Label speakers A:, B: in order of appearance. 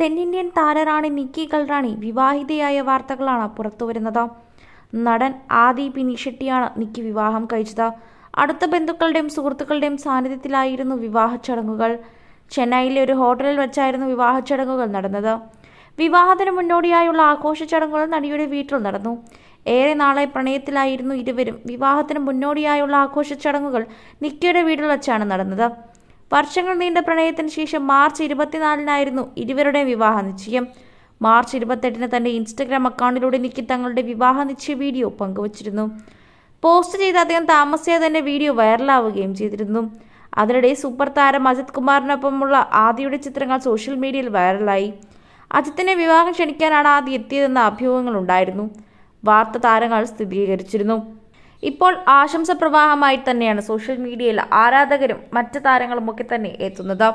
A: തെന്നിന്ത്യൻ താരറാണി നിക്കി കൽറാണി വിവാഹിതയായ വാർത്തകളാണ് പുറത്തുവരുന്നത് നടൻ ആദി പിനിഷെട്ടിയാണ് നിക്കി വിവാഹം കഴിച്ചത് അടുത്ത ബന്ധുക്കളുടെയും സുഹൃത്തുക്കളുടെയും സാന്നിധ്യത്തിലായിരുന്നു വിവാഹ ചടങ്ങുകൾ ചെന്നൈയിലെ ഒരു ഹോട്ടലിൽ വെച്ചായിരുന്നു വിവാഹ ചടങ്ങുകൾ നടന്നത് വിവാഹത്തിന് മുന്നോടിയായുള്ള ആഘോഷ ചടങ്ങുകൾ നടിയുടെ വീട്ടിൽ നടന്നു ഏറെ നാളെ പ്രണയത്തിലായിരുന്നു ഇരുവരും വിവാഹത്തിന് മുന്നോടിയായുള്ള ആഘോഷ ചടങ്ങുകൾ നിക്കിയുടെ വീട്ടിൽ വെച്ചാണ് നടന്നത് വർഷങ്ങൾ നീണ്ട പ്രണയത്തിന് ശേഷം മാർച്ച് ഇരുപത്തിനാലിനായിരുന്നു ഇരുവരുടെ വിവാഹ നിശ്ചയം മാർച്ച് ഇരുപത്തെട്ടിന് തന്റെ ഇൻസ്റ്റഗ്രാം അക്കൗണ്ടിലൂടെ നിക്കി തങ്ങളുടെ വിവാഹ നിശ്ചയ വീഡിയോ പങ്കുവച്ചിരുന്നു പോസ്റ്റ് ചെയ്ത് അദ്ദേഹം താമസിയാതെ തന്നെ വീഡിയോ വൈറലാവുകയും ചെയ്തിരുന്നു അതിനിടെ സൂപ്പർ താരം അജിത് കുമാറിനൊപ്പമുള്ള ആദിയുടെ ചിത്രങ്ങൾ സോഷ്യൽ മീഡിയയിൽ വൈറലായി അജിത്തിനെ വിവാഹം ക്ഷണിക്കാനാണ് ആദ്യം എത്തിയതെന്ന അഭ്യൂഹങ്ങളുണ്ടായിരുന്നു വാർത്ത താരങ്ങൾ സ്ഥിരീകരിച്ചിരുന്നു ഇപ്പോൾ ആശംസ പ്രവാഹമായി തന്നെയാണ് സോഷ്യൽ മീഡിയയിൽ ആരാധകരും മറ്റ്
B: താരങ്ങളുമൊക്കെ തന്നെ എത്തുന്നത്